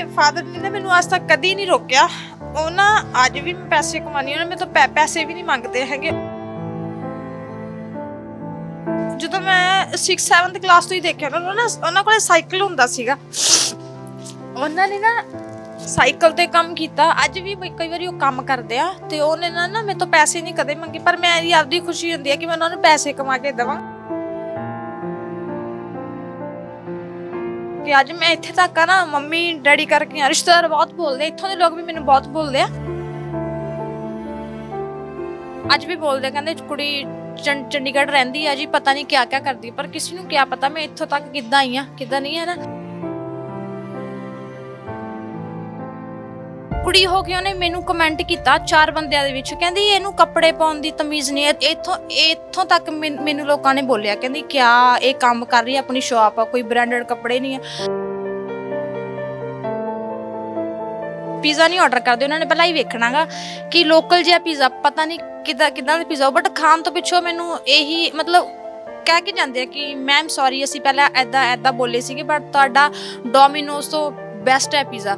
ਮੇਰੇ ਫਾਦਰ ਨੇ ਮੈਨੂੰ ਅੱਜ ਤੱਕ ਕਦੀ ਨਹੀਂ ਰੋਕਿਆ ਉਹ ਨਾ ਅੱਜ ਵੀ ਮੈਂ ਪੈਸੇ ਕਮਾਉਣੀ ਉਹਨਾਂ ਮੇਰੇ ਤੋਂ ਪੈਸੇ ਵੀ ਨਹੀਂ ਮੰਗਦੇ ਹੈਗੇ ਜਦੋਂ ਮੈਂ 6 7th ਕਲਾਸ ਤੋਂ ਹੀ ਦੇਖਿਆ ਉਹਨਾਂ ਉਹਨਾਂ ਕੋਲੇ ਸਾਈਕਲ ਹੁੰਦਾ ਸੀਗਾ ਉਹਨਾਂ ਨੇ ਨਾ ਸਾਈਕਲ ਤੇ ਕੰਮ ਕੀਤਾ ਅੱਜ ਵੀ ਕਈ ਵਾਰੀ ਉਹ ਕੰਮ ਕਰਦੇ ਆ ਤੇ ਉਹਨੇ ਨਾ ਮੇਰੇ ਤੋਂ ਪੈਸੇ ਨਹੀਂ ਕਦੇ ਮੰਗੇ ਪਰ ਇਹਦੀ ਆਪਦੀ ਖੁਸ਼ੀ ਹੁੰਦੀ ਹੈ ਕਿ ਮੈਂ ਉਹਨਾਂ ਨੂੰ ਪੈਸੇ ਕਮਾ ਕੇ ਦਵਾਂ ਕਿ ਅੱਜ ਮੈਂ ਇੱਥੇ ਤੱਕ ਆ ਨਾ ਮੰਮੀ ਡੈਡੀ ਕਰਕੇ ਆ ਰਿਸ਼ਤੇਦਾਰ ਬਹੁਤ ਬੋਲਦੇ ਇੱਥੋਂ ਦੇ ਲੋਕ ਵੀ ਮੈਨੂੰ ਬਹੁਤ ਬੋਲਦੇ ਆ ਅੱਜ ਵੀ ਬੋਲਦੇ ਕਹਿੰਦੇ ਕੁੜੀ ਚੰਡੀਗੜ੍ਹ ਰਹਿੰਦੀ ਆ ਜੀ ਪਤਾ ਨਹੀਂ ਕਿਆ ਕਿਆ ਕਰਦੀ ਪਰ ਕਿਸੇ ਨੂੰ ਕਿਆ ਪਤਾ ਮੈਂ ਇੱਥੋਂ ਤੱਕ ਕਿੱਦਾਂ ਆਈ ਆ ਕਿੱਦਾਂ ਨਹੀਂ ਹੈ ਨਾ ਕੁੜੀ ਹੋ ਕੇ ਉਹਨੇ ਮੈਨੂੰ ਕਮੈਂਟ ਕੀਤਾ ਚਾਰ ਬੰਦਿਆਂ ਦੇ ਵਿੱਚ ਕਹਿੰਦੀ ਇਹਨੂੰ ਕੱਪੜੇ ਪਾਉਣ ਦੀ ਤਮੀਜ਼ ਨਹੀਂ ਹੈ ਇੱਥੋਂ ਇੱਥੋਂ ਤੱਕ ਮੈਨੂੰ ਲੋਕਾਂ ਨੇ ਬੋਲਿਆ ਕਹਿੰਦੀ ਕਿਆ ਇਹ ਕੰਮ ਕਰ ਰਹੀ ਹੈ ਆਪਣੀ ਸ਼ਾਪ ਆ ਕੋਈ ਬ੍ਰਾਂਡਡ ਕੱਪੜੇ ਨਹੀਂ ਆ ਪੀਜ਼ਾ ਨਹੀਂ ਆਰਡਰ ਕਰਦੇ ਉਹਨਾਂ ਨੇ ਪਹਿਲਾਂ ਹੀ ਵੇਖਣਾਗਾ ਕਿ ਲੋਕਲ ਜਿਹਾ ਪੀਜ਼ਾ ਪਤਾ ਨਹੀਂ ਕਿਦਾਂ ਕਿਦਾਂ ਦਾ ਪੀਜ਼ਾ ਬਟ ਖਾਣ ਤੋਂ ਪਿੱਛੋਂ ਮੈਨੂੰ ਇਹੀ ਮਤਲਬ ਕਹਿ ਕੇ ਜਾਂਦੇ ਆ ਕਿ ਮੈਮ ਸੌਰੀ ਅਸੀਂ ਪਹਿਲਾਂ ਐਦਾਂ ਐਦਾਂ ਬੋਲੇ ਸੀਗੇ ਬਟ ਤੁਹਾਡਾ ਡੋਮਿਨੋਸ ਤੋਂ ਬੈਸਟ ਹੈ ਪੀਜ਼ਾ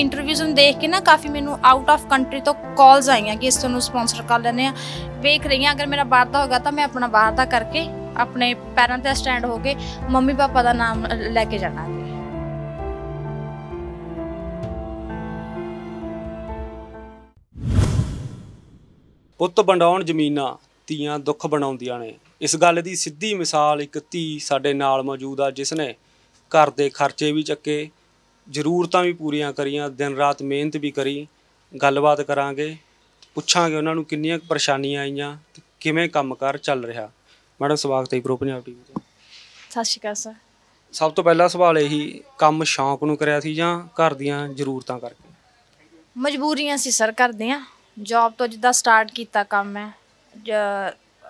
ਇੰਟਰਵਿਊਜ਼ ਨੂੰ ਦੇਖ ਕੇ ਨਾ ਕਾਫੀ ਮੈਨੂੰ ਆਊਟ ਆਫ ਕੰਟਰੀ ਤੋਂ ਕਾਲਸ ਆਈਆਂ ਕਿ ਇਸ ਨੂੰ ਸਪਾਂਸਰ ਕਰ ਲੈਣੇ ਆ ਵੇਖ ਰਹੀ ਆ ਅਗਰ ਮੇਰਾ ਬਾਹਰ ਦਾ ਹੋਗਾ ਤਾਂ ਮੈਂ ਆਪਣਾ ਬਾਹਰ ਦਾ ਕਰਕੇ ਆਪਣੇ ਪੈਰਾਂ ਤੇ ਸਟੈਂਡ ਹੋ ਕੇ ਮੰਮੀ ਪਾਪਾ ਦਾ ਨਾਮ ਲੈ ਕੇ ਜਾਣਾ ਪੁੱਤ ਬੰਡਾਉਣ ਜ਼ਮੀਨਾਂ ਧੀਆਂ ਦੁੱਖ ਬਣਾਉਂਦੀਆਂ ਨੇ ਇਸ ਗੱਲ ਦੀ ਸਿੱਧੀ ਮਿਸਾਲ ਇੱਕ ਧੀ ਸਾਡੇ ਨਾਲ ਮੌਜੂਦ ਆ ਜਿਸ ਨੇ ਘਰ ਦੇ ਖਰਚੇ ਵੀ ਚੱਕੇ ਜ਼ਰੂਰਤਾਂ ਵੀ ਪੂਰੀਆਂ ਕਰੀਆਂ ਦਿਨ ਰਾਤ ਮਿਹਨਤ ਵੀ ਕਰੀ ਗੱਲਬਾਤ ਕਰਾਂਗੇ ਪੁੱਛਾਂਗੇ ਉਹਨਾਂ ਨੂੰ ਕਿੰਨੀਆਂ ਕੁ ਪਰੇਸ਼ਾਨੀਆਂ ਆਈਆਂ ਤੇ ਕਿਵੇਂ ਕੰਮਕਾਰ ਚੱਲ ਰਿਹਾ ਮੈਡਮ ਸਵਾਗਤ ਹੈ ਪ੍ਰੋ ਪੰਜਾਬ ਟੀਵੀ ਤੇ ਸਤਿ ਸ਼੍ਰੀ ਅਕਾਲ ਸਰ ਸਭ ਤੋਂ ਪਹਿਲਾ ਸਵਾਲ ਇਹੀ ਕੰਮ ਸ਼ੌਂਕ ਨੂੰ ਕਰਿਆ ਸੀ ਜਾਂ ਘਰ ਦੀਆਂ ਜ਼ਰੂਰਤਾਂ ਕਰਕੇ ਮਜਬੂਰੀਆਂ ਸੀ ਸਰ ਕਰਦੇ ਆ ਜੌਬ ਤੋਂ ਜਿੱਦਾਂ ਸਟਾਰਟ ਕੀਤਾ ਕੰਮ ਹੈ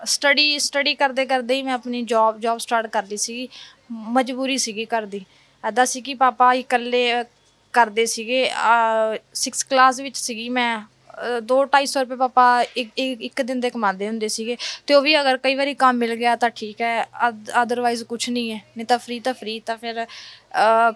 ਸਟੱਡੀ ਸਟੱਡੀ ਕਰਦੇ ਕਰਦੇ ਹੀ ਮੈਂ ਆਪਣੀ ਜੌਬ ਜੌਬ ਸਟਾਰਟ ਕਰ ਲਈ ਸੀ ਮਜਬੂਰੀ ਸੀਗੀ ਕਰਦੀ ਅਦਾ ਸੀ ਕਿ ਪਾਪਾ ਇਕੱਲੇ ਕਰਦੇ ਸੀਗੇ 6th ਕਲਾਸ ਵਿੱਚ ਸੀਗੀ ਮੈਂ 2 250 ਰੁਪਏ ਪਾਪਾ ਇੱਕ ਦਿਨ ਦੇ ਕਮਾਉਂਦੇ ਹੁੰਦੇ ਸੀਗੇ ਤੇ ਉਹ ਵੀ ਅਗਰ ਕਈ ਵਾਰੀ ਕੰਮ ਮਿਲ ਗਿਆ ਤਾਂ ਠੀਕ ਹੈ ਆਦਰਵਾਇਜ਼ ਕੁਝ ਨਹੀਂ ਹੈ ਨਹੀਂ ਤਾਂ ਫ੍ਰੀ ਤਾਂ ਫ੍ਰੀ ਤਾਂ ਫਿਰ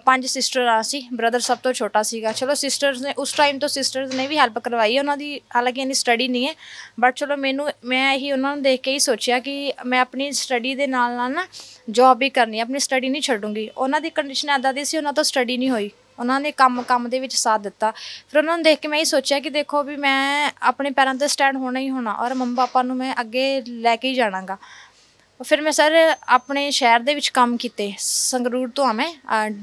ਪੰਜ ਸਿਸਟਰ ਆ ਸੀ ਬ੍ਰਦਰ ਸਭ ਤੋਂ ਛੋਟਾ ਸੀਗਾ ਚਲੋ ਸਿਸਟਰਸ ਨੇ ਉਸ ਟਾਈਮ ਤੋਂ ਸਿਸਟਰਸ ਨੇ ਵੀ ਹੈਲਪ ਕਰਵਾਈ ਉਹਨਾਂ ਦੀ ਹਾਲਾਂਕਿ ਇਹਨੀ ਸਟੱਡੀ ਨਹੀਂ ਹੈ ਬਟ ਚਲੋ ਮੈਨੂੰ ਮੈਂ ਇਹੀ ਉਹਨਾਂ ਨੂੰ ਦੇਖ ਕੇ ਹੀ ਸੋਚਿਆ ਕਿ ਮੈਂ ਆਪਣੀ ਸਟੱਡੀ ਦੇ ਨਾਲ ਨਾਲ ਨਾ ਜੌਬ ਵੀ ਕਰਨੀ ਆਪਣੀ ਸਟੱਡੀ ਨਹੀਂ ਛੱਡੂੰਗੀ ਉਹਨਾਂ ਦੀ ਕੰਡੀਸ਼ਨ ਐਦਾ ਦੀ ਸੀ ਉਹਨਾਂ ਤੋਂ ਸਟੱਡੀ ਨਹੀਂ ਹੋਈ ਉਹਨਾਂ ਨੇ ਕੰਮ ਕੰਮ ਦੇ ਵਿੱਚ ਸਾਥ ਦਿੱਤਾ ਫਿਰ ਉਹਨਾਂ ਨੂੰ ਦੇਖ ਕੇ ਮੈਂ ਇਹ ਸੋਚਿਆ ਕਿ ਦੇਖੋ ਵੀ ਮੈਂ ਆਪਣੇ ਪੈਰਾਂ ਤੇ ਸਟੈਂਡ ਹੋਣਾ ਹੀ ਹੋਣਾ ਔਰ ਮੰਮਾ ਪਾਪਾ ਨੂੰ ਮੈਂ ਅੱਗੇ ਲੈ ਕੇ ਹੀ ਜਾਣਾਗਾ ਫਿਰ ਮੈਂ ਸਰ ਆਪਣੇ ਸ਼ਹਿਰ ਦੇ ਵਿੱਚ ਕੰਮ ਕੀਤੇ ਸੰਗਰੂਰ ਤੋਂ ਆ ਮੈਂ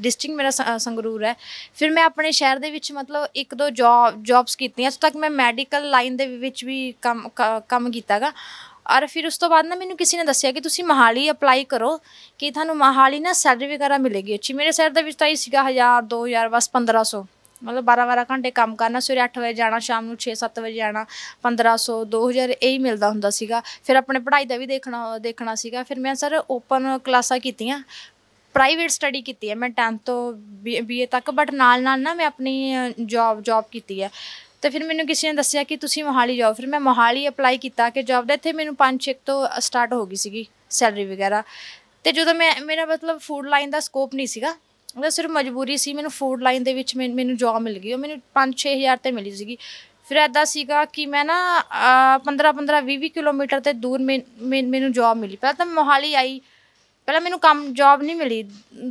ਡਿਸਟ੍ਰਿਕਟ ਮੇਰਾ ਸੰਗਰੂਰ ਹੈ ਫਿਰ ਮੈਂ ਆਪਣੇ ਸ਼ਹਿਰ ਦੇ ਵਿੱਚ ਮਤਲਬ ਇੱਕ ਦੋ ਜੌਬ ਜੌਬਸ ਕੀਤੀਆਂ ਸੋ ਤੱਕ ਮੈਂ ਮੈਡੀਕਲ ਲਾਈਨ ਦੇ ਵਿੱਚ ਵੀ ਕੰਮ ਕੰਮ ਕੀਤਾਗਾ ਔਰ ਫਿਰ ਉਸ ਤੋਂ ਬਾਅਦ ਨਾ ਮੈਨੂੰ ਕਿਸੇ ਨੇ ਦੱਸਿਆ ਕਿ ਤੁਸੀਂ ਮਹਾਲੀ ਅਪਲਾਈ ਕਰੋ ਕਿ ਤੁਹਾਨੂੰ ਮਹਾਲੀ ਨਾ ਸੈਲਰੀ ਵਗੈਰਾ ਮਿਲੇਗੀ ਅੱਛੀ ਮੇਰੇ ਸੈਲਰੀ ਦੇ ਵਿੱਚ ਤਾਂ ਹੀ ਸੀਗਾ 1000 2000 ਬਸ 1500 ਮਤਲਬ 12-12 ਘੰਟੇ ਕੰਮ ਕਰਨਾ ਸਵੇਰੇ 8 ਵਜੇ ਜਾਣਾ ਸ਼ਾਮ ਨੂੰ 6-7 ਵਜੇ ਜਾਣਾ 1500 2000 ਇਹੀ ਮਿਲਦਾ ਹੁੰਦਾ ਸੀਗਾ ਫਿਰ ਆਪਣੇ ਪੜ੍ਹਾਈ ਦਾ ਵੀ ਦੇਖਣਾ ਦੇਖਣਾ ਸੀਗਾ ਫਿਰ ਮੈਂ ਸਰ ਓਪਨ ਕਲਾਸਾਂ ਕੀਤੀਆਂ ਪ੍ਰਾਈਵੇਟ ਸਟੱਡੀ ਕੀਤੀ ਹੈ ਮੈਂ 10th ਤੋਂ ਬੀਏ ਤੱਕ ਬਟ ਨਾਲ ਨਾਲ ਨਾ ਮੈਂ ਆਪਣੀ ਜੌਬ ਜੌਬ ਕੀਤੀ ਹੈ ਤੇ ਫਿਰ ਮੈਨੂੰ ਕਿਸੇ ਨੇ ਦੱਸਿਆ ਕਿ ਤੁਸੀਂ ਮੋਹਾਲੀ ਜਾਓ ਫਿਰ ਮੈਂ ਮੋਹਾਲੀ ਅਪਲਾਈ ਕੀਤਾ ਕਿ ਜੌਬ ਦਾ ਇੱਥੇ ਮੈਨੂੰ 5-6 ਤੋਂ ਸਟਾਰਟ ਹੋ ਗਈ ਸੀਗੀ ਸੈਲਰੀ ਵਗੈਰਾ ਤੇ ਜਦੋਂ ਮੈਂ ਮੇਰਾ ਮਤਲਬ ਫੂਡ ਲਾਈਨ ਦਾ ਸਕੋਪ ਨਹੀਂ ਸੀਗਾ ਉਹ ਸਿਰਫ ਮਜਬੂਰੀ ਸੀ ਮੈਨੂੰ ਫੂਡ ਲਾਈਨ ਦੇ ਵਿੱਚ ਮੈਨੂੰ ਜੌਬ ਮਿਲ ਗਈ ਉਹ ਮੈਨੂੰ 5-6000 ਤੇ ਮਿਲੀ ਸੀਗੀ ਫਿਰ ਐਦਾ ਸੀਗਾ ਕਿ ਮੈਂ ਨਾ 15 15 20 20 ਕਿਲੋਮੀਟਰ ਤੇ ਦੂਰ ਮੈਨੂੰ ਜੌਬ ਮਿਲੀ ਪਹਿਲਾਂ ਤਾਂ ਮੋਹਾਲੀ ਆਈ ਪਹਿਲਾਂ ਮੈਨੂੰ ਕੰਮ ਜੌਬ ਨਹੀਂ ਮਿਲੀ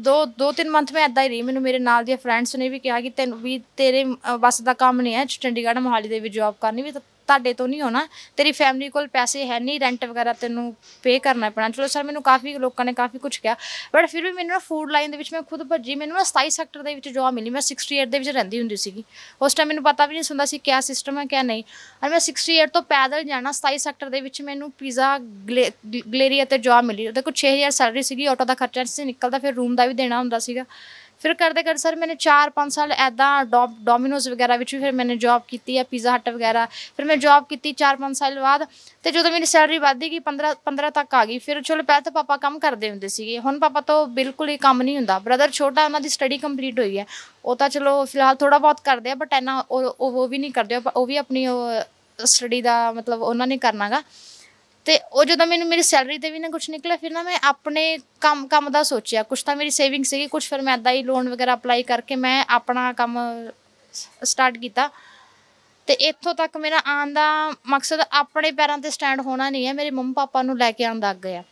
ਦੋ ਦੋ ਤਿੰਨ ਮੰਥ ਮੈਂ ਐਦਾਂ ਹੀ ਰਹੀ ਮੈਨੂੰ ਮੇਰੇ ਨਾਲ ਦੀਆਂ ਫਰੈਂਡਸ ਨੇ ਵੀ ਕਿਹਾ ਕਿ ਤੈਨੂੰ ਵੀ ਤੇਰੇ ਬਸ ਦਾ ਕੰਮ ਨਹੀਂ ਹੈ ਚੰਡੀਗੜ੍ਹ ਮੋਹਾਲੀ ਦੇ ਵਿੱਚ ਜੌਬ ਕਰਨੀ ਵੀ ਤਾਂ ਤੁਹਾਡੇ ਤੋਂ ਨਹੀਂ ਹੋਣਾ ਤੇਰੀ ਫੈਮਿਲੀ ਕੋਲ ਪੈਸੇ ਹੈ ਨਹੀਂ ਰੈਂਟ ਵਗੈਰਾ ਤੈਨੂੰ ਪੇ ਕਰਨਾ ਪੈਣਾ ਚਲੋ ਸਰ ਮੈਨੂੰ ਕਾਫੀ ਲੋਕਾਂ ਨੇ ਕਾਫੀ ਕੁਝ ਕਿਹਾ ਬਟ ਫਿਰ ਵੀ ਮੈਨੂੰ ਨਾ ਫੂਡ ਲਾਈਨ ਦੇ ਵਿੱਚ ਮੈਂ ਖੁਦ ਭੱਜੀ ਮੈਨੂੰ ਨਾ 27 ਸੈਕਟਰ ਦੇ ਵਿੱਚ ਜੋਬ ਮਿਲੀ ਮੈਂ 68 ਦੇ ਵਿੱਚ ਰਹਿੰਦੀ ਹੁੰਦੀ ਸੀਗੀ ਉਸ ਟਾਈਮ ਮੈਨੂੰ ਪਤਾ ਵੀ ਨਹੀਂ ਹੁੰਦਾ ਸੀ ਕਿਆ ਸਿਸਟਮ ਹੈ ਕਿਆ ਨਹੀਂ ਔਰ ਮੈਂ 68 ਤੋਂ ਪੈਦਲ ਜਾਣਾ 27 ਸੈਕਟਰ ਦੇ ਵਿੱਚ ਮੈਨੂੰ ਪੀਜ਼ਾ ਗਲੇਰੀਆ ਤੇ ਜੋਬ ਮਿਲੀ ਉਹਦੇ ਕੋਲ 6000 ਸੈਲਰੀ ਸੀਗੀ ਆਟੋ ਦਾ ਖਰਚਾ ਸੀ ਨਿਕਲਦਾ ਫਿਰ ਰੂਮ ਦਾ ਵੀ ਦੇਣਾ ਹੁੰਦਾ ਸੀਗਾ ਫਿਰ ਕਰਦੇ ਕਰ ਸਰ ਮੈਨੇ 4-5 ਸਾਲ ਐਦਾਂ ਡੋਮਿਨੋਜ਼ ਵਗੈਰਾ ਵਿੱਚ ਵੀ ਫਿਰ ਮੈਨੇ ਜੌਬ ਕੀਤੀ ਹੈ ਪੀਜ਼ਾ ਹਟ ਵਗੈਰਾ ਫਿਰ ਮੈਂ ਜੌਬ ਕੀਤੀ 4-5 ਸਾਲ ਬਾਅਦ ਤੇ ਜਦੋਂ ਮੇਰੀ ਸੈਲਰੀ ਵਧਦੀ ਗਈ 15 15 ਤੱਕ ਆ ਗਈ ਫਿਰ ਚਲੋ ਪਹਿਲਾਂ ਤਾਂ ਪਾਪਾ ਕੰਮ ਕਰਦੇ ਹੁੰਦੇ ਸੀਗੇ ਹੁਣ ਪਾਪਾ ਤੋਂ ਬਿਲਕੁਲ ਹੀ ਕੰਮ ਨਹੀਂ ਹੁੰਦਾ ਬ੍ਰਦਰ ਛੋਟਾ ਉਹਨਾਂ ਦੀ ਸਟੱਡੀ ਕੰਪਲੀਟ ਹੋਈ ਹੈ ਉਹ ਤਾਂ ਚਲੋ ਫਿਲਹਾਲ ਥੋੜਾ ਬਹੁਤ ਕਰਦੇ ਆ ਬਟ ਐਨਾ ਉਹ ਵੀ ਨਹੀਂ ਕਰਦੇ ਉਹ ਵੀ ਆਪਣੀ ਸਟੱਡੀ ਦਾ ਮਤਲਬ ਉਹਨਾਂ ਨੇ ਕਰਨਾਗਾ ਤੇ ਉਹ ਜਦੋਂ ਮੈਨੂੰ ਮੇਰੀ ਸੈਲਰੀ ਤੇ ਵੀ ਨਾ ਕੁਝ ਨਿਕਲਿਆ ਫਿਰ ਨਾ ਮੈਂ ਆਪਣੇ ਕੰਮ ਕੰਮ ਦਾ ਸੋਚਿਆ ਕੁਝ ਤਾਂ ਮੇਰੀ ਸੇਵਿੰਗ ਸੀਗੀ ਕੁਝ ਫਿਰ ਮੈਂ ਐਦਾਂ ਹੀ ਲੋਨ ਵਗੈਰਾ ਅਪਲਾਈ ਕਰਕੇ ਮੈਂ ਆਪਣਾ ਕੰਮ ਸਟਾਰਟ ਕੀਤਾ ਤੇ ਇੱਥੋਂ ਤੱਕ ਮੇਰਾ ਆਉਣ ਦਾ ਮਕਸਦ ਆਪਣੇ ਪੈਰਾਂ ਤੇ ਸਟੈਂਡ ਹੋਣਾ ਨਹੀਂ ਹੈ ਮੇਰੇ ਮੰਮਾ ਪਾਪਾ ਨੂੰ ਲੈ ਕੇ ਆਉਣ ਦਾ ਅੱਗੇ ਆ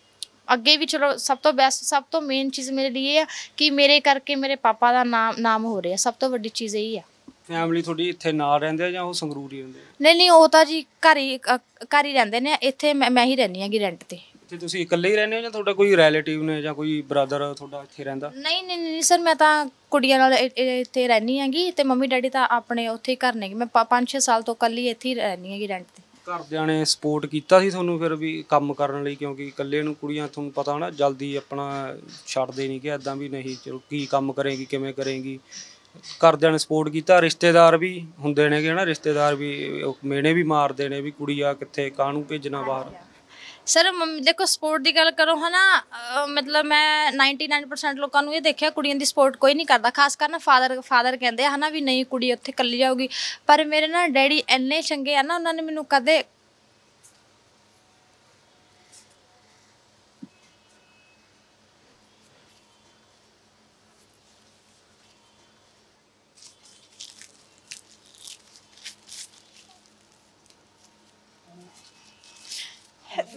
ਅੱਗੇ ਵੀ ਚਲੋ ਸਭ ਤੋਂ ਬੈਸਟ ਸਭ ਤੋਂ ਮੇਨ ਚੀਜ਼ ਮੇਰੇ ਲਈ ਇਹ ਆ ਕਿ ਮੇਰੇ ਕਰਕੇ ਮੇਰੇ ਪਾਪਾ ਦਾ ਨਾਮ ਨਾਮ ਹੋ ਰਿਹਾ ਸਭ ਤੋਂ ਵੱਡੀ ਚੀਜ਼ ਇਹ ਹੀ ਆ ਫੈਮਿਲੀ ਤੁਹਾਡੀ ਇੱਥੇ ਨਾਲ ਰਹਿੰਦੇ ਆ ਜਾਂ ਉਹ ਸੰਗਰੂਰ ਹੀ ਰਹਿੰਦੇ ਨੇ ਨਹੀਂ ਨਹੀਂ ਉਹ ਤਾਂ ਜੀ ਘਰ ਹੀ ਘਰ ਹੀ ਰਹਿੰਦੇ ਨੇ ਇੱਥੇ ਮੈਂ ਮੈਂ ਹੀ ਰਹਿੰਦੀ ਆਂਗੀ ਰੈਂਟ ਤੇ ਤੇ ਤੁਸੀਂ ਇਕੱਲੇ ਹੀ ਰਹਿੰਦੇ ਹੋ ਜਾਂ ਤੁਹਾਡਾ ਕੋਈ ਰਿਲੇਟਿਵ ਨੇ ਜਾਂ ਕੋਈ ਬ੍ਰਦਰ ਤੁਹਾਡਾ ਇੱਥੇ ਰਹਿੰਦਾ ਨਹੀਂ ਨਹੀਂ ਨਹੀਂ ਸਰ ਮੈਂ ਤਾਂ ਕੁੜੀਆਂ ਨਾਲ ਇੱਥੇ ਰਹਿੰਦੀ ਆਂਗੀ ਤੇ ਮੰਮੀ ਡੈਡੀ ਤਾਂ ਆਪਣੇ ਉੱਥੇ ਹੀ ਘਰ ਨੇਗੇ ਮੈਂ 5-6 ਸਾਲ ਤੋਂ ਇਕੱਲੀ ਇੱਥੇ ਹੀ ਰਹਿੰਦੀ ਹੈਗੀ ਰੈਂਟ ਤੇ ਘਰਦਿਆਂ ਨੇ ਸਪੋਰਟ ਕੀਤਾ ਸੀ ਤੁਹਾਨੂੰ ਫਿਰ ਵੀ ਕੰਮ ਕਰਨ ਲਈ ਕਿਉਂਕਿ ਇਕੱਲੇ ਨੂੰ ਕੁੜੀਆਂ ਤੁਹਾਨੂੰ ਪਤਾ ਨਾ ਜਲਦੀ ਆਪਣਾ ਛੱਡਦੇ ਨਹੀਂ ਕਿ ਐਦਾਂ ਵੀ ਨਹੀਂ ਚਲੋ ਕੀ ਕੰਮ ਕਰੇਗੀ ਕਿਵੇਂ ਕਰੇਗੀ ਕਰਦਿਆਂ ਨੇ ਸਪੋਰਟ ਕੀਤਾ ਰਿਸ਼ਤੇਦਾਰ ਵੀ ਹੁੰਦੇ ਨੇਗੇ ਨਾ ਰਿਸ਼ਤੇਦਾਰ ਵੀ ਮੇਨੇ ਵੀ ਮਾਰਦੇ ਨੇ ਵੀ ਕੁੜੀ ਆ ਕਿੱਥੇ ਕਾਹਨੂੰ ਭੇਜਣਾ ਬਾਹਰ ਸਰ ਦੇਖੋ ਸਪੋਰਟ ਦੀ ਗੱਲ ਕਰੋ ਹਨਾ ਮਤਲਬ ਮੈਂ 99% ਲੋਕਾਂ ਨੂੰ ਇਹ ਦੇਖਿਆ ਕੁੜੀਆਂ ਦੀ ਸਪੋਰਟ ਕੋਈ ਨਹੀਂ ਕਰਦਾ ਖਾਸ ਕਰ ਨਾ ਫਾਦਰ ਫਾਦਰ ਕਹਿੰਦੇ ਹਨਾ ਵੀ ਨਹੀਂ ਕੁੜੀ ਉੱਥੇ ਕੱਲੀ ਜਾਊਗੀ ਪਰ ਮੇਰੇ ਨਾ ਡੈਡੀ ਇੰਨੇ ਚੰਗੇ ਆ ਨਾ ਉਹਨਾਂ ਨੇ ਮੈਨੂੰ ਕਦੇ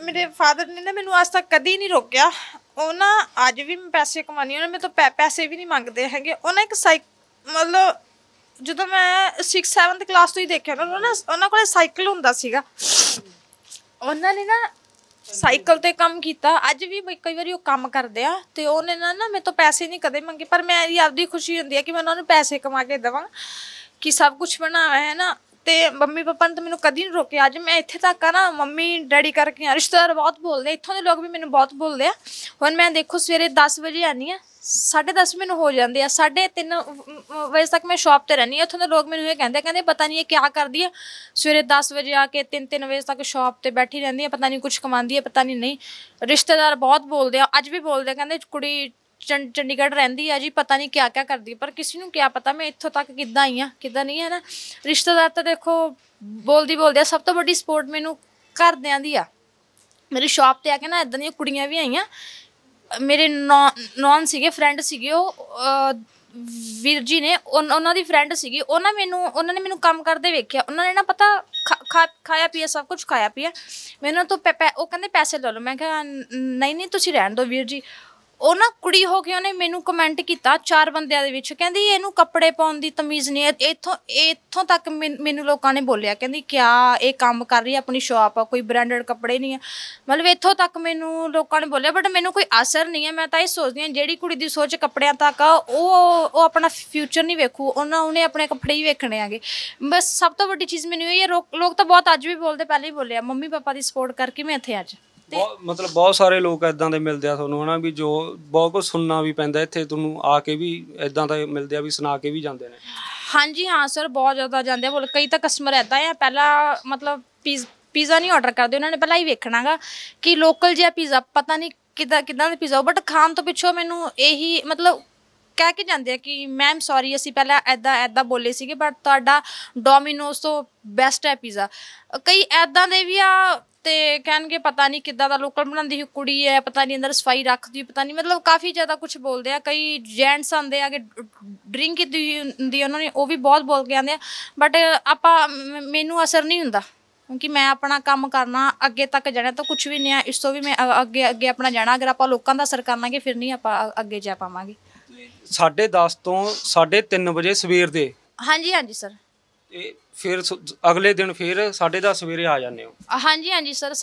ਮੇਰੇ ਫਾਦਰ ਨੇ ਨਾ ਮੈਨੂੰ ਅੱਜ ਤੱਕ ਕਦੀ ਨਹੀਂ ਰੋਕਿਆ ਉਹ ਨਾ ਅੱਜ ਵੀ ਮੈਂ ਪੈਸੇ ਕਮਾਉਣੀ ਉਹਨਾਂ ਮੇਰੇ ਤੋਂ ਪੈਸੇ ਵੀ ਨਹੀਂ ਮੰਗਦੇ ਹੈਗੇ ਉਹਨਾਂ ਇੱਕ ਸਾਈਕ ਮਤਲਬ ਜਦੋਂ ਮੈਂ 6 7th ਕਲਾਸ ਤੋਂ ਹੀ ਦੇਖਿਆ ਨਾ ਉਹਨਾਂ ਕੋਲੇ ਸਾਈਕਲ ਹੁੰਦਾ ਸੀਗਾ ਉਹਨਾਂ ਨੇ ਨਾ ਸਾਈਕਲ ਤੇ ਕੰਮ ਕੀਤਾ ਅੱਜ ਵੀ ਮੈਂ ਕਈ ਵਾਰੀ ਉਹ ਕੰਮ ਕਰਦੇ ਆ ਤੇ ਉਹਨੇ ਨਾ ਨਾ ਮੇਰੇ ਤੋਂ ਪੈਸੇ ਨਹੀਂ ਕਦੇ ਮੰਗੇ ਪਰ ਮੇਰੀ ਆਪਦੀ ਖੁਸ਼ੀ ਹੁੰਦੀ ਹੈ ਕਿ ਮੈਂ ਉਹਨਾਂ ਨੂੰ ਪੈਸੇ ਕਮਾ ਕੇ ਦੇਵਾਂ ਕਿ ਸਭ ਕੁਝ ਬਣਾਇਆ ਹੈ ਨਾ ਤੇ ਮੰਮੀ ਪਾਪਾ ਨੇ ਤਾਂ ਮੈਨੂੰ ਕਦੀ ਨਹੀਂ ਰੋਕਿਆ ਅੱਜ ਮੈਂ ਇੱਥੇ ਤੱਕ ਆ ਨਾ ਮੰਮੀ ਡੈਡੀ ਕਰਕੇ ਆ ਰਿਸ਼ਤੇਦਾਰ ਬਹੁਤ ਬੋਲਦੇ ਇੱਥੋਂ ਦੇ ਲੋਕ ਵੀ ਮੈਨੂੰ ਬਹੁਤ ਬੋਲਦੇ ਆ ਹੁਣ ਮੈਂ ਦੇਖੋ ਸਵੇਰੇ 10 ਵਜੇ ਆਨੀ ਆ 10:30 ਮੈਨੂੰ ਹੋ ਜਾਂਦੇ ਆ 3:30 ਵਜੇ ਤੱਕ ਮੈਂ ਸ਼ਾਪ ਤੇ ਰਹਿਣੀ ਆ ਉੱਥੋਂ ਦੇ ਲੋਕ ਮੈਨੂੰ ਇਹ ਕਹਿੰਦੇ ਕਹਿੰਦੇ ਪਤਾ ਨਹੀਂ ਇਹ ਕੀ ਕਰਦੀ ਆ ਸਵੇਰੇ 10 ਵਜੇ ਆ ਕੇ 3-3 ਵਜੇ ਤੱਕ ਸ਼ਾਪ ਤੇ ਬੈਠੀ ਰਹਿੰਦੀ ਆ ਪਤਾ ਨਹੀਂ ਕੁਝ ਕਮਾਉਂਦੀ ਆ ਪਤਾ ਨਹੀਂ ਨਹੀਂ ਰਿਸ਼ਤੇਦਾਰ ਬਹੁਤ ਬੋਲਦੇ ਆ ਅੱਜ ਵੀ ਬੋਲਦੇ ਕਹਿੰਦੇ ਕੁੜੀ ਚੰਡੀਗੜ੍ਹ ਰਹਿੰਦੀ ਆ ਜੀ ਪਤਾ ਨਹੀਂ ਕਿਆ ਕਿਆ ਕਰਦੀ ਪਰ ਕਿਸੇ ਨੂੰ ਕਿਆ ਪਤਾ ਮੈਂ ਇੱਥੋਂ ਤੱਕ ਕਿੱਦਾਂ ਆਈ ਆ ਕਿੱਦਾਂ ਨਹੀਂ ਹੈ ਨਾ ਰਿਸ਼ਤੇਦਾਰ ਤਾਂ ਦੇਖੋ ਬੋਲਦੀ ਬੋਲਦੀ ਆ ਸਭ ਤੋਂ ਵੱਡੀ ਸਪੋਰਟ ਮੈਨੂੰ ਕਰਦਿਆਂ ਦੀ ਆ ਮੇਰੀ ਸ਼ਾਪ ਤੇ ਆ ਕੇ ਨਾ ਇਦਾਂ ਦੀਆਂ ਕੁੜੀਆਂ ਵੀ ਆਈਆਂ ਮੇਰੇ ਨੌਨ ਸੀਗੇ ਫਰੈਂਡ ਸੀਗੇ ਉਹ ਵੀਰ ਜੀ ਨੇ ਉਹਨਾਂ ਦੀ ਫਰੈਂਡ ਸੀਗੀ ਉਹਨਾਂ ਮੈਨੂੰ ਉਹਨਾਂ ਨੇ ਮੈਨੂੰ ਕੰਮ ਕਰਦੇ ਵੇਖਿਆ ਉਹਨਾਂ ਨੇ ਨਾ ਪਤਾ ਖਾਇਆ ਪੀਆ ਸਭ ਕੁਝ ਖਾਇਆ ਪੀਆ ਮੈਨੂੰ ਤਾਂ ਉਹ ਕਹਿੰਦੇ ਪੈਸੇ ਲੈ ਲਓ ਮੈਂ ਕਿਹਾ ਨਹੀਂ ਨਹੀਂ ਤੁਸੀਂ ਰਹਿਣ ਦਿਓ ਵੀਰ ਜੀ ਉਹ ਨਾ ਕੁੜੀ ਹੋ ਕੇ ਉਹਨੇ ਮੈਨੂੰ ਕਮੈਂਟ ਕੀਤਾ ਚਾਰ ਬੰਦਿਆਂ ਦੇ ਵਿੱਚ ਕਹਿੰਦੀ ਇਹਨੂੰ ਕੱਪੜੇ ਪਾਉਣ ਦੀ ਤਮੀਜ਼ ਨਹੀਂ ਐ ਇੱਥੋਂ ਇੱਥੋਂ ਤੱਕ ਮੈਨੂੰ ਲੋਕਾਂ ਨੇ ਬੋਲਿਆ ਕਹਿੰਦੀ ਕਿਆ ਇਹ ਕੰਮ ਕਰ ਰਹੀ ਹੈ, ਆਪਣੀ ਸ਼ਾਪ ਆ ਕੋਈ ਬ੍ਰਾਂਡਡ ਕੱਪੜੇ ਨਹੀਂ ਆ ਮਤਲਬ ਇੱਥੋਂ ਤੱਕ ਮੈਨੂੰ ਲੋਕਾਂ ਨੇ ਬੋਲਿਆ ਬਟ ਮੈਨੂੰ ਕੋਈ ਅਸਰ ਨਹੀਂ ਹੈ ਮੈਂ ਤਾਂ ਇਹ ਸੋਚਦੀ ਹਾਂ ਜਿਹੜੀ ਕੁੜੀ ਦੀ ਸੋਚ ਕੱਪੜਿਆਂ ਤੱਕ ਆ ਉਹ ਉਹ ਆਪਣਾ ਫਿਊਚਰ ਨਹੀਂ ਵੇਖੂ ਉਹਨਾਂ ਉਹਨੇ ਆਪਣੇ ਕੱਪੜੇ ਹੀ ਵੇਖਣੇ ਆਗੇ ਬਸ ਸਭ ਤੋਂ ਵੱਡੀ ਚੀਜ਼ ਮੈਨੂੰ ਇਹ ਲੋਕ ਲੋਕ ਤਾਂ ਬਹੁਤ ਅੱਜ ਵੀ ਬੋਲਦੇ ਪਹਿਲੇ ਹੀ ਬੋਲਿਆ ਮੰਮੀ ਪਾਪਾ ਦੀ ਸਪੋਰਟ ਕਰਕੇ ਮੈਂ ਇੱਥੇ ਅੱਜ ਬਹੁਤ ਮਤਲਬ ਬਹੁਤ ਸਾਰੇ ਲੋਕ ਐਦਾਂ ਦੇ ਮਿਲਦੇ ਆ ਤੁਹਾਨੂੰ ਹਨਾ ਵੀ ਜੋ ਬਹੁਤ ਕੁਝ ਸੁਣਨਾ ਵੀ ਪੈਂਦਾ ਇੱਥੇ ਤੁਹਾਨੂੰ ਆ ਕੇ ਵੀ ਐਦਾਂ ਦਾ ਮਿਲਦੇ ਆ ਵੀ ਸੁਣਾ ਕੇ ਵੀ ਜਾਂਦੇ ਨੇ ਹਾਂਜੀ ਹਾਂ ਸਰ ਬਹੁਤ ਜ਼ਿਆਦਾ ਜਾਂਦੇ ਆ ਕਈ ਤਾਂ ਕਸਟਮਰ ਐਦਾਂ ਆ ਪਹਿਲਾਂ ਮਤਲਬ ਪੀਜ਼ਾ ਨਹੀਂ ਆਰਡਰ ਕਰਦੇ ਉਹਨਾਂ ਨੇ ਪਹਿਲਾਂ ਹੀ ਵੇਖਣਾਗਾ ਕਿ ਲੋਕਲ ਜਿਹਾ ਪੀਜ਼ਾ ਪਤਾ ਨਹੀਂ ਕਿਦਾਂ ਕਿਦਾਂ ਦਾ ਪੀਜ਼ਾ ਬਟ ਖਾਣ ਤੋਂ ਪਿੱਛੋਂ ਮੈਨੂੰ ਇਹੀ ਮਤਲਬ ਕਹਿ ਕੇ ਜਾਂਦੇ ਆ ਕਿ ਮੈਮ ਸੌਰੀ ਅਸੀਂ ਪਹਿਲਾਂ ਐਦਾਂ ਐਦਾਂ ਬੋਲੇ ਸੀਗੇ ਬਟ ਤੁਹਾਡਾ ਡੋਮਿਨੋਸ ਤੋਂ ਬੈਸਟ ਹੈ ਪੀਜ਼ਾ ਕਈ ਐਦਾਂ ਦੇ ਵੀ ਆ ਤੇ ਕਹਿਣਗੇ ਪਤਾ ਨਹੀਂ ਕਿੱਦਾਂ ਦਾ ਲੋਕਲ ਬਣਾਉਂਦੀ ਹੋਈ ਕੁੜੀ ਹੈ ਪਤਾ ਨਹੀਂ ਅੰਦਰ ਸਫਾਈ ਰੱਖਦੀ ਪਤਾ ਨਹੀਂ ਮਤਲਬ ਕਾਫੀ ਜ਼ਿਆਦਾ ਕੁਝ ਬੋਲਦੇ ਆ ਕਈ ਜੈਂਟਸ ਆਉਂਦੇ ਆ ਕਿ ਡਰਿੰਕ ਕੀਤੀ ਹੁੰਦੀ ਉਹਨਾਂ ਨੇ ਉਹ ਵੀ ਬਹੁਤ ਬੋਲ ਕੇ ਆਂਦੇ ਆ ਬਟ ਆਪਾਂ ਮੈਨੂੰ ਅਸਰ ਨਹੀਂ ਹੁੰਦਾ ਕਿਉਂਕਿ ਮੈਂ ਆਪਣਾ ਕੰਮ ਕਰਨਾ ਅੱਗੇ ਤੱਕ ਜਾਣਾ ਤਾਂ ਕੁਝ ਵੀ ਨਹੀਂ ਆ ਇਸ ਤੋਂ ਵੀ ਮੈਂ ਅੱਗੇ ਅੱਗੇ ਆਪਣਾ ਜਾਣਾ ਅਗਰ ਆਪਾਂ ਲੋਕਾਂ ਦਾ ਅਸਰ ਕਰਨਾਗੇ ਫਿਰ ਨਹੀਂ ਆਪਾਂ ਅੱਗੇ ਜਾ ਪਾਵਾਂਗੇ 10:30 ਤੋਂ 3:30 ਵਜੇ ਸਵੇਰ ਦੇ ਹਾਂਜੀ ਹਾਂਜੀ ਸਰ ਫਿਰ ਅਗਲੇ ਦਿਨ ਫਿਰ 10:30 ਸਵੇਰੇ ਆ ਜਾਂਦੇ ਹੋ ਹਾਂਜੀ ਹਾਂਜੀ ਸਰ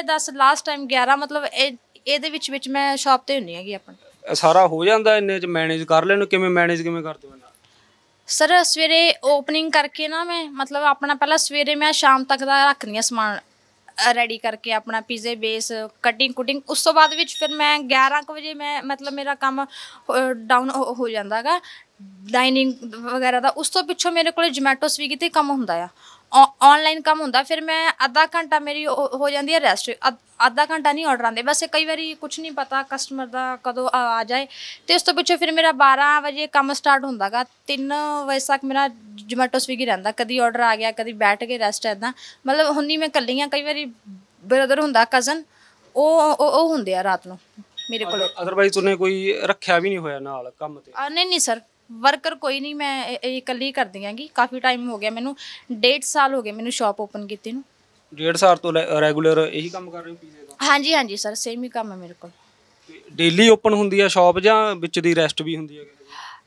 10:30 ਲਾਸਟ ਟਾਈਮ 11 ਮਤਲਬ ਇਹ- ਇਹਦੇ ਵਿੱਚ ਵਿੱਚ ਮੈਂ ਸ਼ਾਪ ਤੇ ਹੁੰਨੀ ਹੈਗੀ ਆਪਣੀ ਸਾਰਾ ਹੋ ਜਾਂਦਾ ਇੰਨੇ ਚ ਮੈਨੇਜ ਕਰ ਲੈਣ ਕਿਵੇਂ ਮੈਨੇਜ ਕਿਵੇਂ ਕਰਦੇ ਹੋ ਸਰ ਸਵੇਰੇ ਓਪਨਿੰਗ ਕਰਕੇ ਨਾ ਮੈਂ ਮਤਲਬ ਆਪਣਾ ਪਹਿਲਾਂ ਸਵੇਰੇ ਮੈਂ ਸ਼ਾਮ ਤੱਕ ਦਾ ਰੱਖਦੀ ਹਾਂ ਸਮਾਨ ਰੈਡੀ ਕਰਕੇ ਆਪਣਾ ਪੀਜ਼ੇ ਬੇਸ ਕਟਿੰਗ ਕੁਟਿੰਗ ਉਸ ਤੋਂ ਬਾਅਦ ਵਿੱਚ ਫਿਰ ਮੈਂ 11 ਵਜੇ ਮੈਂ ਮਤਲਬ ਮੇਰਾ ਕੰਮ ਡਾਊਨ ਹੋ ਜਾਂਦਾਗਾ ਡਾਈਨਿੰਗ ਵਗੈਰਾ ਦਾ ਉਸ ਤੋਂ ਪਿੱਛੋਂ ਮੇਰੇ ਕੋਲੇ ਜੋਮੈਟੋ ਸਵੀਗੀ ਤੇ ਕੰਮ ਹੁੰਦਾ ਆ ਆਨਲਾਈਨ ਕੰਮ ਹੁੰਦਾ ਫਿਰ ਮੈਂ ਅੱਧਾ ਘੰਟਾ ਮੇਰੀ ਹੋ ਜਾਂਦੀ ਹੈ ਰੈਸਟ ਅੱਧਾ ਘੰਟਾ ਨਹੀਂ ਆਰਡਰ ਆਉਂਦੇ ਬਸ ਕਈ ਵਾਰੀ ਕੁਝ ਨਹੀਂ ਪਤਾ ਕਸਟਮਰ ਦਾ ਕਦੋਂ ਆ ਜਾਏ ਤੇ ਉਸ ਤੋਂ ਪਿੱਛੇ ਫਿਰ ਮੇਰਾ 12 ਵਜੇ ਕੰਮ ਸਟਾਰਟ ਹੁੰਦਾਗਾ 3 ਵਜੇ ਤੱਕ ਮੇਰਾ ਜੋਮੈਟੋ ਸਵੀਗੀ ਰਹਿੰਦਾ ਕਦੀ ਆਰਡਰ ਆ ਗਿਆ ਕਦੀ ਬੈਠ ਕੇ ਰੈਸਟ ਐਦਾਂ ਮਤਲਬ ਹੁੰਨੀ ਮੈਂ ਕੱਲੀ ਆ ਕਈ ਵਾਰੀ ਬ੍ਰਦਰ ਹੁੰਦਾ ਕਜ਼ਨ ਉਹ ਉਹ ਹੁੰਦੇ ਆ ਰਾਤ ਨੂੰ ਮੇਰੇ ਕੋਲ ਅਦਰਵਾਈਜ਼ ਉਹਨੇ ਕੋਈ ਰੱਖਿਆ ਵੀ ਨਹੀਂ ਹੋਇਆ ਨਾਲ ਕੰਮ ਤੇ ਨਹੀਂ ਨਹੀਂ ਸਰ ਵਰਕਰ ਕੋਈ ਨਹੀਂ ਮੈਂ ਇਹ- ਇਕੱਲੀ ਕਰਦੀ ਆਂਗੀ ਕਾਫੀ ਟਾਈਮ ਹੋ ਗਿਆ ਮੈਨੂੰ ਡੇਢ ਸਾਲ ਹੋ ਗਏ ਮੈਨੂੰ ਸ਼ਾਪ ਓਪਨ ਕੀਤੀ ਨੂੰ ਡੇਢ ਸਾਲ ਤੋਂ ਰੈਗੂਲਰ ਇਹੀ ਕੰਮ ਕਰ ਰਹੇ ਹੋ ਪੀਜ਼ੇ ਦਾ ਹਾਂਜੀ ਹਾਂਜੀ ਸਰ ਸੇਮ ਹੀ ਕੰਮ ਹੈ ਮੇਰੇ ਕੋਲ ਡੇਲੀ ਓਪਨ ਹੁੰਦੀ ਆ ਸ਼ਾਪ ਜਾਂ ਵਿੱਚ ਦੀ ਰੈਸਟ ਵੀ ਹੁੰਦੀ ਆ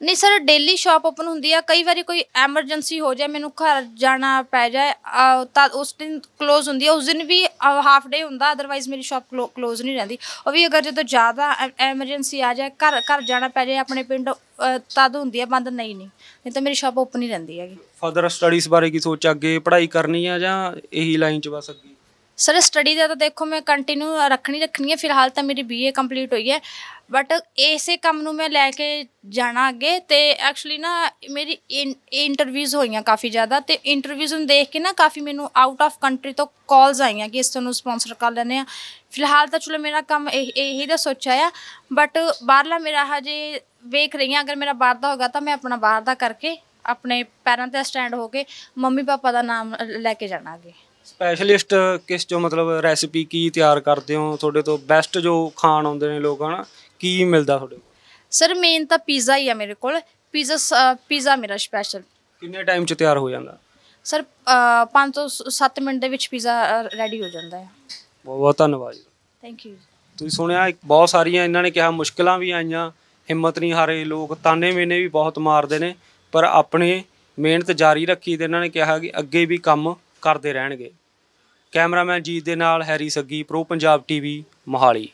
ਨਹੀਂ ਸਰ ਡੇਲੀ ਸ਼ਾਪ ਓਪਨ ਹੁੰਦੀ ਆ ਕਈ ਵਾਰੀ ਕੋਈ ਐਮਰਜੈਂਸੀ ਹੋ ਜਾਏ ਮੈਨੂੰ ਘਰ ਜਾਣਾ ਪੈ ਜਾਏ ਆ, ਤਾਂ ਉਸ ਦਿਨ ক্লোਜ਼ ਹੁੰਦੀ ਆ ਉਸ ਦਿਨ ਵੀ ਹਾਫ ਡੇ ਹੁੰਦਾ ਅਦਰਵਾਈਜ਼ ਮੇਰੀ ਸ਼ਾਪ ক্লোਜ਼ ਨਹੀਂ ਰਹਿੰਦੀ ਉਹ ਵੀ ਅਗਰ ਜਦੋਂ ਜ਼ਿਆਦਾ ਐਮਰਜੈਂਸੀ ਆ ਜਾਏ ਘਰ ਘਰ ਜਾਣਾ ਪੈ ਜਾਏ ਆਪਣੇ ਪਿੰਡ ਤਦ ਹੁੰਦੀ ਆ ਬੰਦ ਨਹੀਂ ਨਹੀਂ ਨਹੀਂ ਤਾਂ ਮੇਰੀ ਸ਼ਾਪ ਓਪਨ ਹੀ ਰਹਿੰਦੀ ਹੈਗੀ ਫਰਦਰ ਸਟੱਡੀਜ਼ ਬਾਰੇ ਕੀ ਸੋਚ ਅੱਗੇ ਪੜ੍ਹਾਈ ਕਰਨੀ ਆ ਜਾਂ ਇਹੀ ਲਾਈਨ 'ਚ ਬਸ ਅੱਗੇ ਸਰ ਸਟੱਡੀ ਦਾ ਤਾਂ ਦੇਖੋ ਮੈਂ ਕੰਟੀਨਿਊ ਰੱਖਣੀ ਰੱਖਣੀ ਹੈ ਫਿਲਹਾਲ ਤਾਂ ਮੇਰੀ ਬੀਏ ਕੰਪਲੀਟ ਹੋਈ ਹੈ ਬਟ ਇਸੇ ਕੰਮ ਨੂੰ ਮੈਂ ਲੈ ਕੇ ਜਾਣਾ ਅੱਗੇ ਤੇ ਐਕਚੁਅਲੀ ਨਾ ਮੇਰੀ ਇੰਟਰਵਿਊਜ਼ ਹੋਈਆਂ ਕਾਫੀ ਜ਼ਿਆਦਾ ਤੇ ਇੰਟਰਵਿਊਜ਼ ਨੂੰ ਦੇਖ ਕੇ ਨਾ ਕਾਫੀ ਮੈਨੂੰ ਆਊਟ ਆਫ ਕੰਟਰੀ ਤੋਂ ਕਾਲਸ ਆਈਆਂ ਕਿ ਇਸ ਨੂੰ ਸਪਾਂਸਰ ਕਰ ਲੈਣੇ ਆ ਫਿਲਹਾਲ ਤਾਂ ਚਲੋ ਮੇਰਾ ਕੰਮ ਇਹੀ ਦਾ ਸੋਚਿਆ ਆ ਬਟ ਬਾਹਰਲਾ ਮੇਰਾ ਹਜੇ ਵੇਖ ਰਹੀ ਹਾਂ ਅਗਰ ਮੇਰਾ ਬਾਹਰ ਦਾ ਹੋਗਾ ਤਾਂ ਮੈਂ ਆਪਣਾ ਬਾਹਰ ਦਾ ਕਰਕੇ ਆਪਣੇ ਪੈਰਾਂ ਤੇ ਸਟੈਂਡ ਹੋ ਕੇ ਮੰਮੀ ਪਾਪਾ ਦਾ ਨਾਮ ਲੈ ਕੇ ਜਾਣਾ ਅੱਗੇ ਸਪੈਸ਼ਲਿਸਟ ਕਿਸ ਚੋਂ ਮਤਲਬ ਰੈਸਪੀ ਕੀ ਤਿਆਰ ਕਰਦੇ ਹੋ ਤੁਹਾਡੇ ਤੋਂ ਬੈਸਟ ਜੋ ਖਾਣ ਆਉਂਦੇ ਨੇ ਲੋਕਾਂ ਨਾਲ ਕੀ ਮਿਲਦਾ ਤੁਹਾਡੇ ਸਰ ਮੇਨ ਤਾਂ ਪੀਜ਼ਾ ਹੀ ਆ ਮੇਰੇ ਕੋਲ ਪੀਜ਼ਾ ਪੀਜ਼ਾ ਮੇਰਾ ਸਪੈਸ਼ਲ ਕਿੰਨੇ ਟਾਈਮ ਚ ਤਿਆਰ ਹੋ ਜਾਂਦਾ ਸਰ 5 ਤੋਂ 7 ਮਿੰਟ ਦੇ ਵਿੱਚ ਪੀਜ਼ਾ ਰੈਡੀ ਹੋ ਜਾਂਦਾ ਹੈ ਬਹੁਤ ਬਹੁਤ ਧੰਨਵਾਦ ਜੀ ਥੈਂਕ ਯੂ ਤੁਸੀਂ ਸੁਣਿਆ ਬਹੁਤ ਸਾਰੀਆਂ ਇਹਨਾਂ ਨੇ ਕਿਹਾ ਮੁਸ਼ਕਲਾਂ ਵੀ ਆਈਆਂ ਹਿੰਮਤ ਨਹੀਂ ਹਾਰੇ ਲੋਕ ਤਾਨੇ ਮੇਨੇ ਵੀ ਬਹੁਤ ਮਾਰਦੇ ਨੇ ਪਰ ਆਪਣੇ ਮਿਹਨਤ ਜਾਰੀ ਰੱਖੀ ਤੇ ਇਹਨਾਂ ਨੇ ਕਿਹਾ ਕਿ ਅੱਗੇ ਵੀ ਕੰਮ ਕਰਦੇ ਰਹਿਣਗੇ ਕੈਮਰਾਮੈਨ ਜੀਤ ਦੇ ਨਾਲ ਹੈਰੀ ਸੱਗੀ ਪ੍ਰੋ ਪੰਜਾਬ ਟੀਵੀ ਮੋਹਾਲੀ